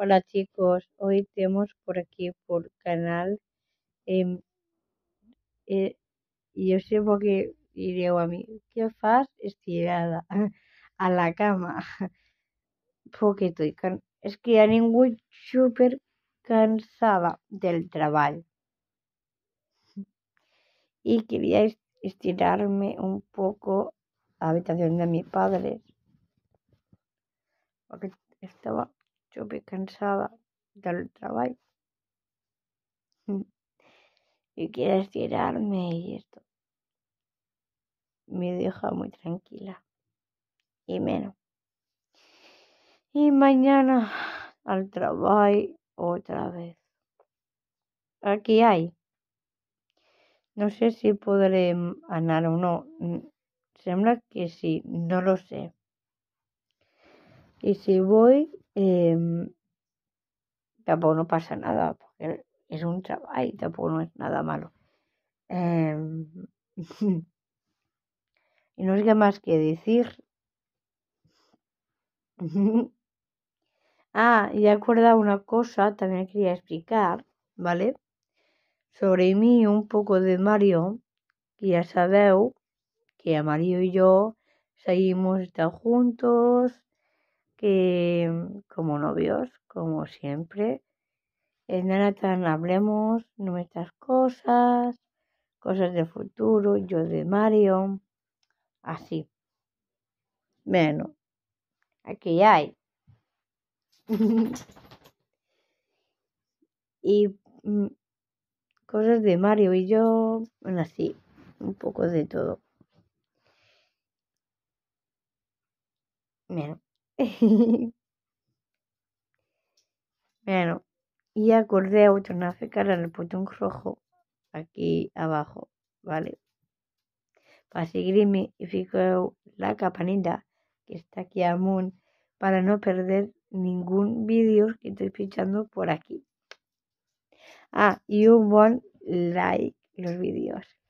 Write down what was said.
Hola chicos, hoy tenemos por aquí por canal em, eh, Y yo sé por qué diré a mí, ¿qué faz estirada a la cama? Porque estoy es que ya ningún súper cansada del trabajo y quería estirarme un poco a la habitación de mis padres porque estaba yo Estoy cansada del trabajo mm. y quieres tirarme y esto me deja muy tranquila y menos. Y mañana al trabajo otra vez. Aquí hay. No sé si podré ganar mm, o no. Mm, sembra que sí, no lo sé. Y si voy, Em, tampoco no pasa nada, porque es un trabajo y tampoco no es nada malo. Em, y no que más que decir. ah, y he acordado una cosa, también quería explicar, ¿vale? Sobre mí, un poco de Mario, que ya sabéis que a Mario y yo seguimos estar juntos, que mm, como novios, como siempre, eh, en tan hablemos nuestras cosas, cosas del futuro, yo de Mario, así. Bueno, aquí hay. y mm, cosas de Mario y yo, bueno, así, un poco de todo. Bueno. bueno, y acordé a en el botón rojo aquí abajo, ¿vale? Para seguirme y fijo la campanita que está aquí aún para no perder ningún vídeo que estoy pinchando por aquí. Ah, y un buen like los vídeos.